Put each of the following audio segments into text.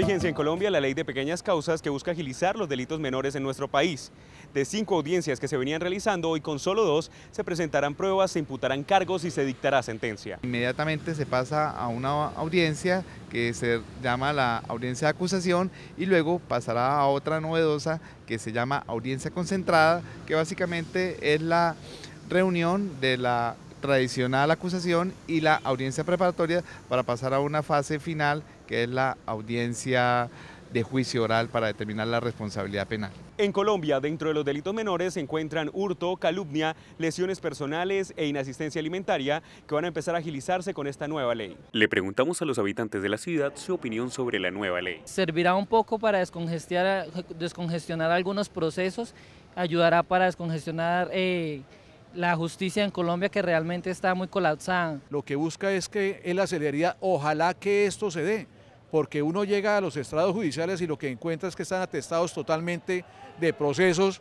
vigencia en Colombia la ley de pequeñas causas que busca agilizar los delitos menores en nuestro país. De cinco audiencias que se venían realizando, hoy con solo dos se presentarán pruebas, se imputarán cargos y se dictará sentencia. Inmediatamente se pasa a una audiencia que se llama la audiencia de acusación y luego pasará a otra novedosa que se llama audiencia concentrada, que básicamente es la reunión de la tradicional acusación y la audiencia preparatoria para pasar a una fase final que es la audiencia de juicio oral para determinar la responsabilidad penal. En Colombia, dentro de los delitos menores se encuentran hurto, calumnia, lesiones personales e inasistencia alimentaria que van a empezar a agilizarse con esta nueva ley. Le preguntamos a los habitantes de la ciudad su opinión sobre la nueva ley. Servirá un poco para descongestionar, algunos procesos, ayudará para descongestionar... Eh, la justicia en Colombia que realmente está muy colapsada. Lo que busca es que él la ojalá que esto se dé, porque uno llega a los estrados judiciales y lo que encuentra es que están atestados totalmente de procesos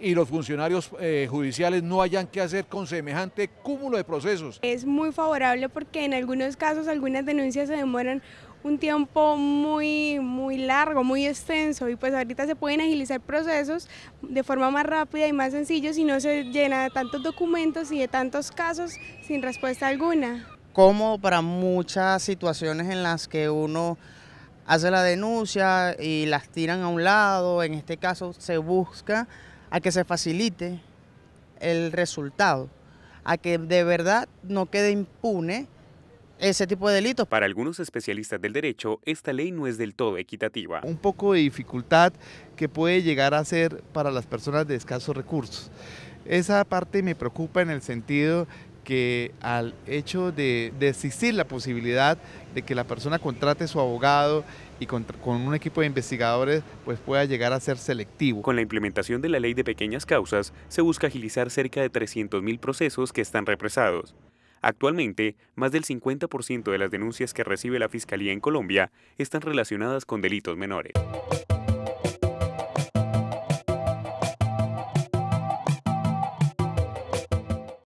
y los funcionarios eh, judiciales no hayan que hacer con semejante cúmulo de procesos. Es muy favorable porque en algunos casos algunas denuncias se demoran un tiempo muy, muy largo, muy extenso y pues ahorita se pueden agilizar procesos de forma más rápida y más sencilla si no se llena de tantos documentos y de tantos casos sin respuesta alguna. Como para muchas situaciones en las que uno hace la denuncia y las tiran a un lado, en este caso se busca a que se facilite el resultado, a que de verdad no quede impune ese tipo de delitos. Para algunos especialistas del derecho, esta ley no es del todo equitativa. Un poco de dificultad que puede llegar a ser para las personas de escasos recursos. Esa parte me preocupa en el sentido que al hecho de, existir la posibilidad de que la persona contrate su abogado y con, un equipo de investigadores pues pueda llegar a ser selectivo. Con la implementación de la ley de pequeñas causas se busca agilizar cerca de 300.000 procesos que están represados. Actualmente, más del 50% de las denuncias que recibe la Fiscalía en Colombia están relacionadas con delitos menores.